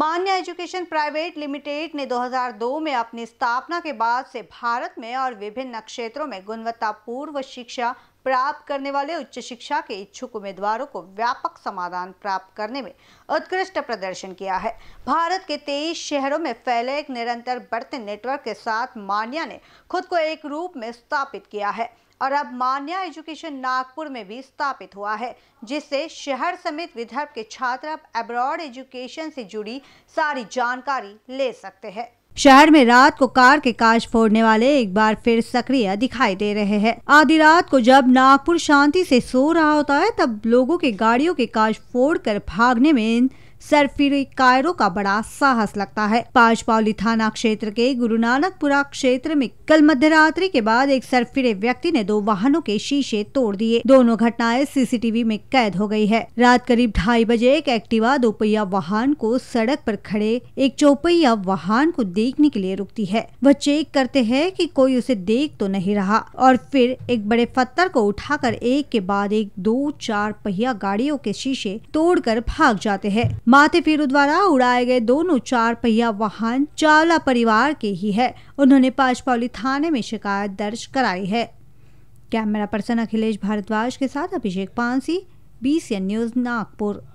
मान्य education private limited ने 2002 में अपनी स्थापना के बाद से भारत में और विभिन्न क्षेत्रों में गुणवत्तापूर्व शिक्षा प्राप्त करने वाले उच्च शिक्षा के इच्छुक उम्मीदवारों को व्यापक समाधान प्राप्त करने में उत्कृष्ट प्रदर्शन किया है भारत के तेईस शहरों में फैले एक निरंतर बढ़ते नेटवर्क के साथ मान्या ने खुद को एक रूप में स्थापित किया है और अब मान्या एजुकेशन नागपुर में भी स्थापित हुआ है जिससे शहर समेत विदर्भ के छात्र अब एब्रॉड एजुकेशन से जुड़ी सारी जानकारी ले सकते हैं शहर में रात को कार के काश फोड़ने वाले एक बार फिर सक्रिय दिखाई दे रहे हैं आधी रात को जब नागपुर शांति से सो रहा होता है तब लोगों के गाड़ियों के फोड़ फोड़कर भागने में सरफिर कायरों का बड़ा साहस लगता है पांचपावली थाना क्षेत्र के गुरु नानकपुरा क्षेत्र में कल मध्यरात्रि के बाद एक सरफिरे व्यक्ति ने दो वाहनों के शीशे तोड़ दिए दोनों घटनाएं सीसीटीवी में कैद हो गई है रात करीब ढाई बजे एक एक्टिवा दोपहिया वाहन को सड़क पर खड़े एक चौपहिया वाहन को देखने के लिए रुकती है वह चेक करते हैं कि कोई उसे देख तो नहीं रहा और फिर एक बड़े पत्थर को उठाकर एक के बाद एक दो चार पहिया गाड़ियों के शीशे तोड़कर भाग जाते हैं मातेफिरू द्वारा उड़ाए गए दोनों चार पहिया वाहन चावला परिवार के ही है उन्होंने पांचपौली थाने में शिकायत दर्ज कराई है कैमरा पर्सन अखिलेश भारद्वाज के साथ अभिषेक पांसी बीसीएन न्यूज नागपुर